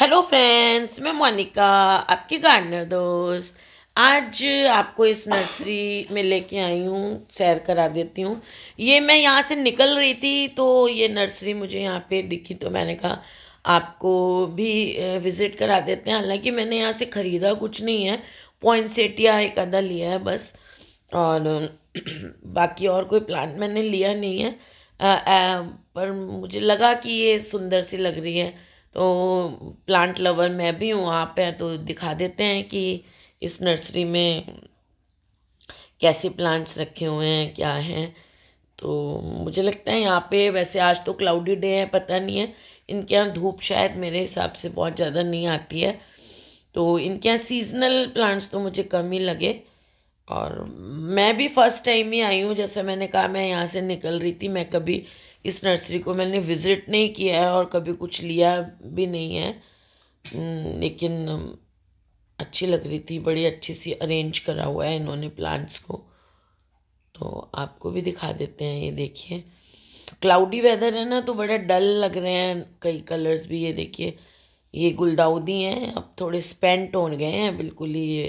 hello friends मैं मोनिका आपकी gardener दोस्त आज आपको इस नर्सरी में लेके आई हूँ सैर करा देती हूँ ये मैं यहाँ से निकल रही थी तो ये नर्सरी मुझे यहाँ पे दिखी तो मैंने कहा आपको भी विज़िट करा देते हैं हालांकि मैंने यहाँ से ख़रीदा कुछ नहीं है पॉइंट सेटिया एक आधा लिया है बस और बाकी और कोई प्लांट मैंने लिया नहीं है आ, आ, पर मुझे लगा कि ये सुंदर सी लग रही है तो प्लांट लवर मैं भी हूँ वहाँ पे तो दिखा देते हैं कि इस नर्सरी में कैसे प्लांट्स रखे हुए हैं क्या हैं तो मुझे लगता है यहाँ पे वैसे आज तो क्लाउडी डे है पता नहीं है इनके यहाँ धूप शायद मेरे हिसाब से बहुत ज़्यादा नहीं आती है तो इनके यहाँ सीजनल प्लांट्स तो मुझे कम ही लगे और मैं भी फर्स्ट टाइम ही आई हूँ जैसे मैंने कहा मैं यहाँ से निकल रही थी मैं कभी इस नर्सरी को मैंने विज़िट नहीं किया है और कभी कुछ लिया भी नहीं है हम्म, लेकिन अच्छी लग रही थी बड़ी अच्छी सी अरेंज करा हुआ है इन्होंने प्लांट्स को तो आपको भी दिखा देते हैं ये देखिए क्लाउडी वेदर है ना तो बड़े डल लग रहे हैं कई कलर्स भी ये देखिए ये गुलदाउदी हैं अब थोड़े स्पेंट हो गए हैं बिल्कुल ही ये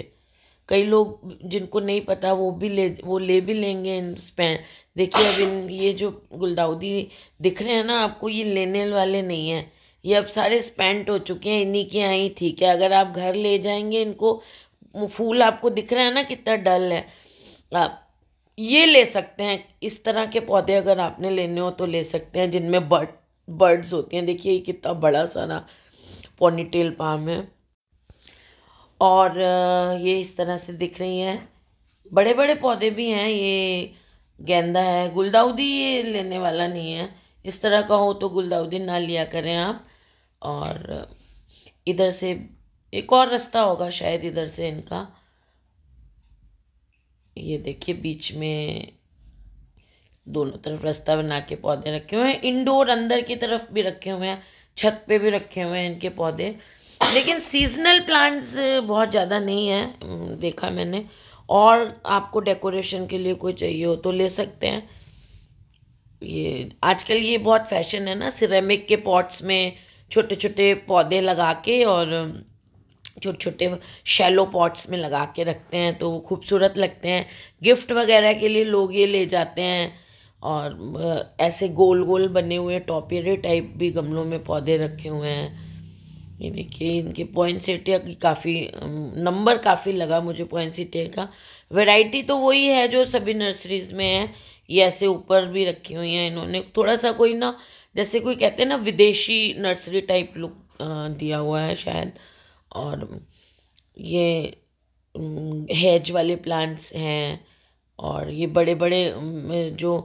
कई लोग जिनको नहीं पता वो भी ले वो ले भी लेंगे स्पेन देखिए अब इन ये जो गुलदाउदी दिख रहे हैं ना आपको ये लेने वाले नहीं हैं ये अब सारे स्पेंट हो चुके हैं इन्हीं के यहाँ ही ठीक है अगर आप घर ले जाएंगे इनको फूल आपको दिख रहा है ना कितना डल है आप ये ले सकते हैं इस तरह के पौधे अगर आपने लेने हो तो ले सकते हैं जिनमें बर्ड बर्ड्स होती हैं देखिए कितना बड़ा सारा पोनीटेल पाम है और ये इस तरह से दिख रही हैं बड़े बड़े पौधे भी हैं ये गेंदा है गुलदाउदी ये लेने वाला नहीं है इस तरह का हो तो गुलदाउदी ना लिया करें आप और इधर से एक और रास्ता होगा शायद इधर से इनका ये देखिए बीच में दोनों तरफ रास्ता बना के पौधे रखे हुए हैं इंडोर अंदर की तरफ भी रखे हुए हैं छत पे भी रखे हुए हैं इनके पौधे लेकिन सीजनल प्लांट्स बहुत ज़्यादा नहीं है देखा मैंने और आपको डेकोरेशन के लिए कोई चाहिए हो तो ले सकते हैं ये आजकल ये बहुत फैशन है ना सिरेमिक के पॉट्स में छोटे छोटे पौधे लगा के और छोटे छोटे शैलो पॉट्स में लगा के रखते हैं तो वो खूबसूरत लगते हैं गिफ्ट वगैरह के लिए लोग ये ले जाते हैं और ऐसे गोल गोल बने हुए टॉपेरे टाइप भी गमलों में पौधे रखे हुए हैं ये देखिए इनके सीटिया की काफ़ी नंबर काफ़ी लगा मुझे पॉइंसेटिया का वैरायटी तो वही है जो सभी नर्सरीज में है ये ऐसे ऊपर भी रखी हुई हैं इन्होंने थोड़ा सा कोई ना जैसे कोई कहते हैं ना विदेशी नर्सरी टाइप लुक दिया हुआ है शायद और ये हेज वाले प्लांट्स हैं और ये बड़े बड़े जो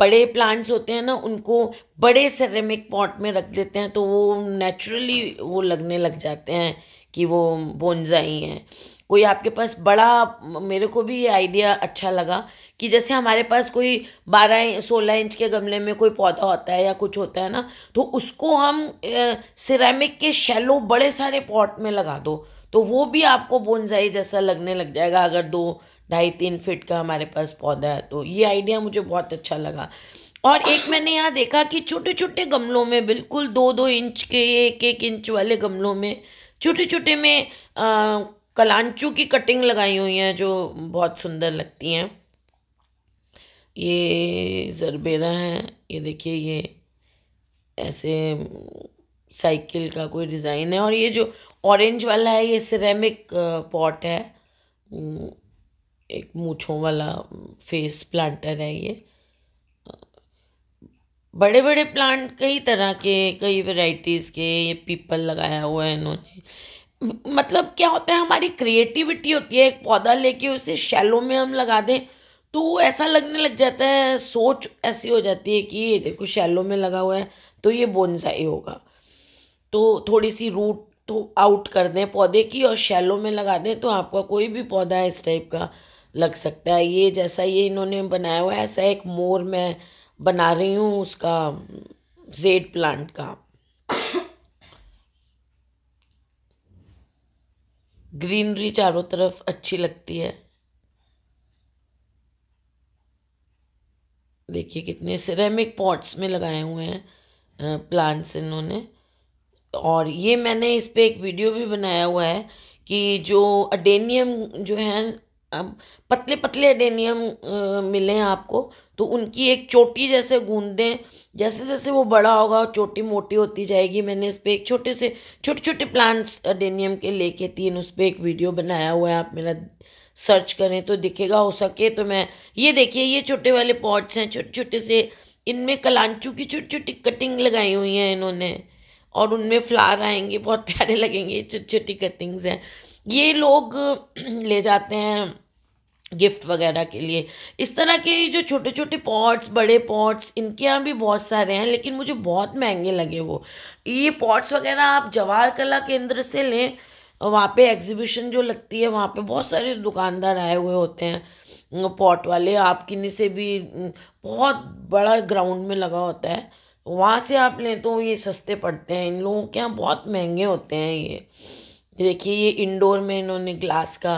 बड़े प्लांट्स होते हैं ना उनको बड़े सेरेमिक पॉट में रख देते हैं तो वो नेचुरली वो लगने लग जाते हैं कि वो बोनजाई हैं कोई आपके पास बड़ा मेरे को भी ये आइडिया अच्छा लगा कि जैसे हमारे पास कोई बारह सोलह इंच के गमले में कोई पौधा होता है या कुछ होता है ना तो उसको हम सिरेमिक के शैलो बड़े सारे पॉट में लगा दो तो वो भी आपको बोनजाई जैसा लगने लग जाएगा अगर दो ढाई तीन फिट का हमारे पास पौधा है तो ये आइडिया मुझे बहुत अच्छा लगा और एक मैंने यहाँ देखा कि छोटे छोटे गमलों में बिल्कुल दो दो इंच के एक एक इंच वाले गमलों में छोटे छोटे में कलांचू की कटिंग लगाई हुई हैं जो बहुत सुंदर लगती हैं ये जरबेरा है ये देखिए ये ऐसे साइकिल का कोई डिज़ाइन है और ये जो ऑरेंज वाला है ये सिरेमिक पॉट है एक मूछों वाला फेस प्लांटर है ये बड़े बड़े प्लांट कई तरह के कई वैरायटीज़ के ये पीपल लगाया हुआ है इन्होंने मतलब क्या होता है हमारी क्रिएटिविटी होती है एक पौधा लेके उसे शैलो में हम लगा दें तो ऐसा लगने लग जाता है सोच ऐसी हो जाती है कि ये देखो शैलो में लगा हुआ है तो ये बोनसाई होगा तो थोड़ी सी रूट तो आउट कर दें पौधे की और शैलो में लगा दें तो आपका कोई भी पौधा है इस टाइप का लग सकता है ये जैसा ये इन्होंने बनाया हुआ है ऐसा एक मोर मैं बना रही हूँ उसका जेड प्लांट का ग्रीनरी चारों तरफ अच्छी लगती है देखिए कितने सिरेमिक पॉट्स में लगाए हुए हैं प्लांट्स इन्होंने और ये मैंने इस पर एक वीडियो भी बनाया हुआ है कि जो अडेनियम जो है पतले पतले एडेनियम मिले हैं आपको तो उनकी एक चोटी जैसे गूंदें जैसे जैसे वो बड़ा होगा चोटी मोटी होती जाएगी मैंने इस पर एक छोटे से छोटे छोटे प्लांट्स एडेनियम के लेके तीन उस पर एक वीडियो बनाया हुआ है आप मेरा सर्च करें तो दिखेगा हो सके तो मैं ये देखिए ये छोटे वाले पॉट्स हैं छोटे छोटे से इनमें कलांचू की छोटी छोटी कटिंग लगाई हुई हैं इन्होंने और उनमें फ्लावर आएंगे बहुत प्यारे लगेंगे छोटी छोटी कटिंग्स हैं ये लोग ले जाते हैं गिफ्ट वगैरह के लिए इस तरह के जो छोटे छोटे पॉट्स बड़े पॉट्स इनके यहाँ भी बहुत सारे हैं लेकिन मुझे बहुत महंगे लगे वो ये पॉट्स वगैरह आप जवाहर कला केंद्र से लें वहाँ पे एग्जीबिशन जो लगती है वहाँ पे बहुत सारे दुकानदार आए हुए होते हैं पॉट वाले आप किन्नी से भी बहुत बड़ा ग्राउंड में लगा होता है वहाँ से आप लें तो ये सस्ते पड़ते हैं इन लोगों के यहाँ बहुत महंगे होते हैं ये देखिए ये इंडोर में इन्होंने ग्लास का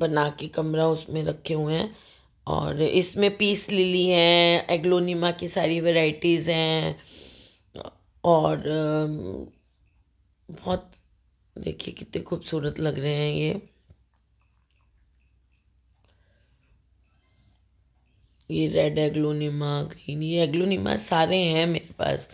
बना के कमरा उसमें रखे हुए हैं और इसमें पीस लिली हैं एग्लोनीमा की सारी वैरायटीज़ हैं और बहुत देखिए कितने खूबसूरत लग रहे हैं ये ये रेड एग्लोनीमा ग्रीन ये एग्लोनीमा सारे हैं मेरे पास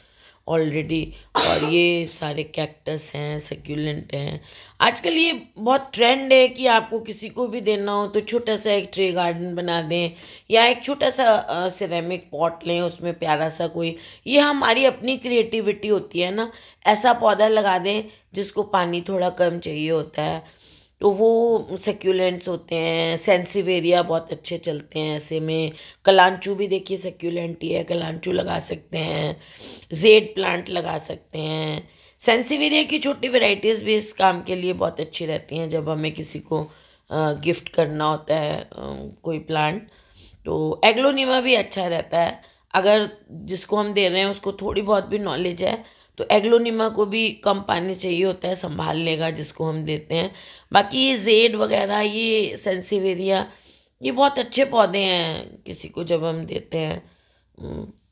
ऑलरेडी और ये सारे कैक्टस हैं सेक्यूलेंट हैं आजकल ये बहुत ट्रेंड है कि आपको किसी को भी देना हो तो छोटा सा एक ट्रे गार्डन बना दें या एक छोटा सा सिरेमिक पॉट लें उसमें प्यारा सा कोई ये हमारी अपनी क्रिएटिविटी होती है ना ऐसा पौधा लगा दें जिसको पानी थोड़ा कम चाहिए होता है तो वो सेक्यूलेंट्स होते हैं सेंसिवेरिया बहुत अच्छे चलते हैं ऐसे में कलांचू भी देखिए सेक्यूलेंट ही है कलांचू लगा सकते हैं जेड प्लांट लगा सकते हैं सेंसिवेरिया की छोटी वेराइटीज़ भी इस काम के लिए बहुत अच्छी रहती हैं जब हमें किसी को गिफ्ट करना होता है कोई प्लांट तो एग्लोनीमा भी अच्छा रहता है अगर जिसको हम दे रहे हैं उसको थोड़ी बहुत भी नॉलेज है तो एग्लोनिमा को भी कम पानी चाहिए होता है संभाल लेगा जिसको हम देते हैं बाकी ये जेड वगैरह ये सेंसिवेरिया ये बहुत अच्छे पौधे हैं किसी को जब हम देते हैं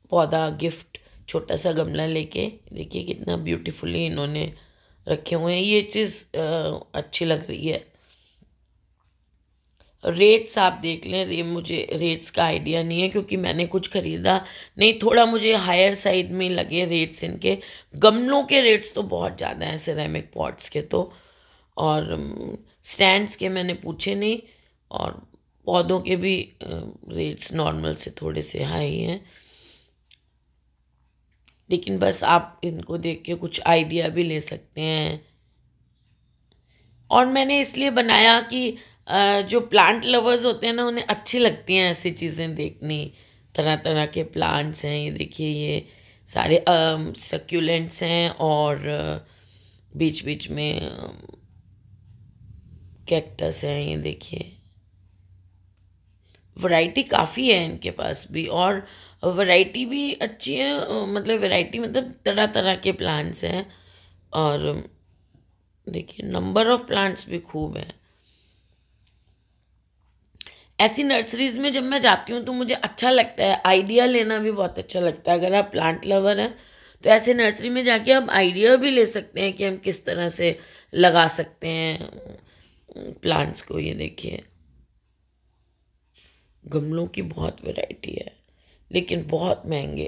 पौधा गिफ्ट छोटा सा गमला लेके देखिए कितना ब्यूटीफुली इन्होंने रखे हुए हैं ये चीज़ अच्छी लग रही है रेट्स आप देख लें रे मुझे रेट्स का आइडिया नहीं है क्योंकि मैंने कुछ ख़रीदा नहीं थोड़ा मुझे हायर साइड में लगे रेट्स इनके गमलों के रेट्स तो बहुत ज़्यादा हैं सिरेमिक पॉट्स के तो और स्टैंड्स um, के मैंने पूछे नहीं और पौधों के भी रेट्स um, नॉर्मल से थोड़े से हाई हैं लेकिन बस आप इनको देख के कुछ आइडिया भी ले सकते हैं और मैंने इसलिए बनाया कि जो प्लांट लवर्स होते हैं ना उन्हें अच्छी लगती हैं ऐसी चीज़ें देखनी तरह तरह के प्लांट्स हैं ये देखिए ये सारे सक्यूलेंट्स हैं और बीच बीच में कैक्टस हैं ये देखिए वैरायटी काफ़ी है इनके पास भी और वैरायटी भी अच्छी है मतलब वैरायटी मतलब तरह तरह के प्लांट्स हैं और देखिए नंबर ऑफ प्लांट्स भी खूब हैं ऐसी नर्सरीज़ में जब मैं जाती हूँ तो मुझे अच्छा लगता है आइडिया लेना भी बहुत अच्छा लगता है अगर आप प्लांट लवर हैं तो ऐसे नर्सरी में जाके आप आइडिया भी ले सकते हैं कि हम किस तरह से लगा सकते हैं प्लांट्स को ये देखिए गमलों की बहुत वैरायटी है लेकिन बहुत महंगे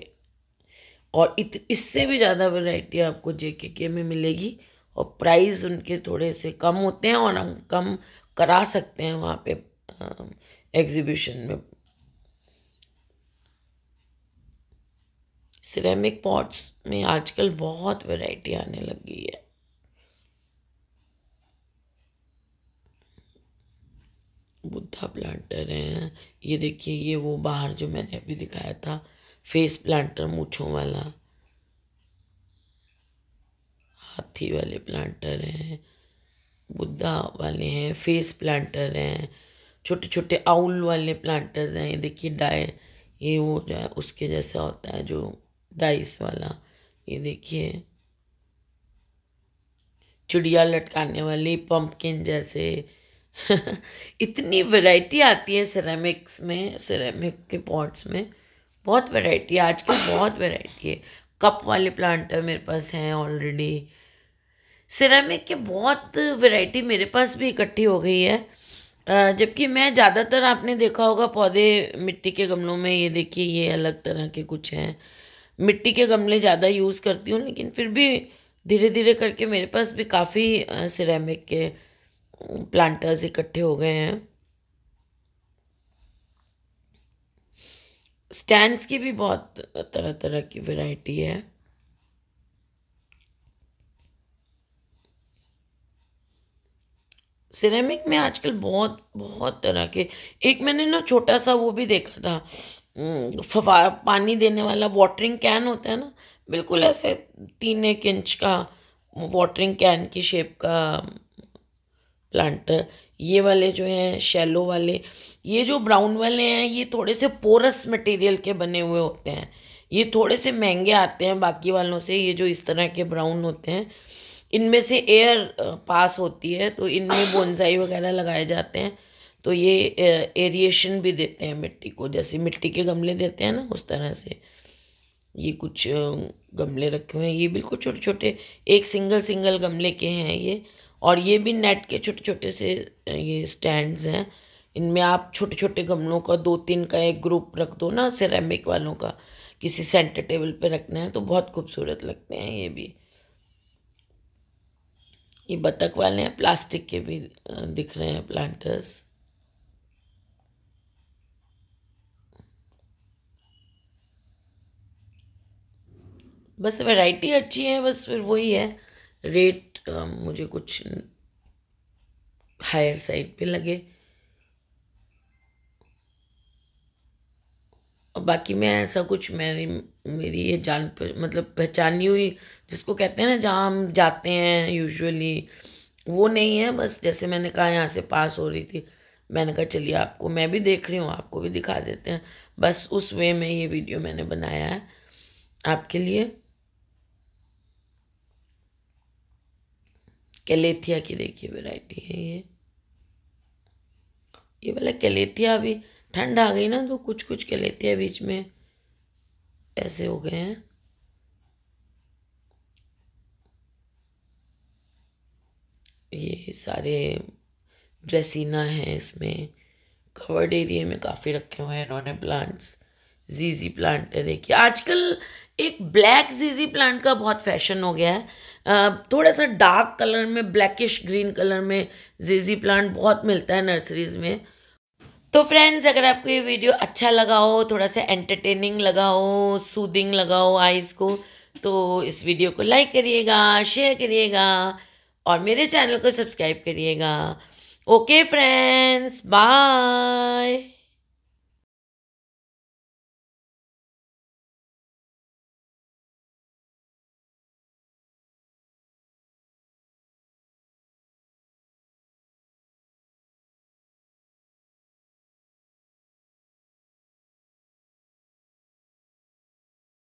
और इत इससे भी ज़्यादा वैरायटी आपको जे के के में मिलेगी और प्राइस उनके थोड़े से कम होते हैं और हम कम करा सकते हैं वहाँ पे एग्जीबिशन में सिरेमिक पॉट्स में आजकल बहुत वैरायटी आने लगी है बुद्धा प्लांटर हैं ये देखिए ये वो बाहर जो मैंने अभी दिखाया था फेस प्लांटर मूछों वाला हाथी वाले प्लांटर हैं बुद्धा वाले हैं फेस प्लांटर हैं छोटे छोटे आउल वाले प्लांटर्स हैं ये देखिए डाई ये वो जो है उसके जैसा होता है जो डाइस वाला ये देखिए चिड़िया लटकाने वाली पंपकिन जैसे इतनी वैरायटी आती है सिरेमिक्स में सिरेमिक के पॉट्स में बहुत वैरायटी है आजकल बहुत वैरायटी है कप वाले प्लांटर मेरे पास हैं ऑलरेडी सिरेमिक के बहुत वैरायटी मेरे पास भी इकट्ठी हो गई है जबकि मैं ज़्यादातर आपने देखा होगा पौधे मिट्टी के गमलों में ये देखिए ये अलग तरह के कुछ हैं मिट्टी के गमले ज़्यादा यूज़ करती हूँ लेकिन फिर भी धीरे धीरे करके मेरे पास भी काफ़ी सिरेमिक के प्लांटर्स इकट्ठे हो गए हैं स्टैंड्स की भी बहुत तरह तरह की वैरायटी है सिरेमिक में आजकल बहुत बहुत तरह के एक मैंने ना छोटा सा वो भी देखा था पानी देने वाला वाटरिंग कैन होता है ना बिल्कुल ऐसे तीन एक इंच का वाटरिंग कैन की शेप का प्लांट ये वाले जो हैं शैलो वाले ये जो ब्राउन वाले हैं ये थोड़े से पोरस मटेरियल के बने हुए होते हैं ये थोड़े से महंगे आते हैं बाकी वालों से ये जो इस तरह के ब्राउन होते हैं इनमें से एयर पास होती है तो इनमें बोनसाई वगैरह लगाए जाते हैं तो ये एरिएशन भी देते हैं मिट्टी को जैसे मिट्टी के गमले देते हैं ना उस तरह से ये कुछ गमले रखे हुए हैं ये बिल्कुल छोटे छोटे एक सिंगल सिंगल गमले के हैं ये और ये भी नेट के छोटे छोटे से ये स्टैंड्स हैं इनमें आप छोटे छोटे गमलों का दो तीन का एक ग्रुप रख दो ना सेरेमिक वालों का किसी सेंटर टेबल पे रखना है तो बहुत खूबसूरत लगते हैं ये भी ये बतख वाले हैं प्लास्टिक के भी दिख रहे हैं प्लांटर्स बस वैरायटी अच्छी है बस फिर वही है रेट मुझे कुछ हायर हम्म, साइड पे लगे और बाकी मैं ऐसा कुछ मेरी मेरी ये जान मतलब पहचानी हुई जिसको कहते हैं ना जहाँ हम जाते हैं यूजुअली वो नहीं है बस जैसे मैंने कहा यहाँ से पास हो रही थी मैंने कहा चलिए आपको मैं भी देख रही हूँ आपको भी दिखा देते हैं बस उस वे में ये वीडियो मैंने बनाया है आपके लिए कैलेथिया की देखिए वैरायटी है ये ये वाला कैलेथिया भी ठंड आ गई ना तो कुछ कुछ के लेते हैं बीच में ऐसे हो गए हैं ये सारे ड्रेसिना हैं इसमें कवर्ड एरिया में काफ़ी रखे हुए हैं इन्होंने प्लांट्स जीजी प्लांट है देखिए आजकल एक ब्लैक जीजी प्लांट का बहुत फैशन हो गया है थोड़ा सा डार्क कलर में ब्लैकिश ग्रीन कलर में जीजी प्लांट बहुत मिलता है नर्सरीज में तो फ्रेंड्स अगर आपको ये वीडियो अच्छा लगा हो थोड़ा सा एंटरटेनिंग लगा हो सूदिंग लगा हो आइज़ को तो इस वीडियो को लाइक करिएगा शेयर करिएगा और मेरे चैनल को सब्सक्राइब करिएगा ओके फ्रेंड्स बाय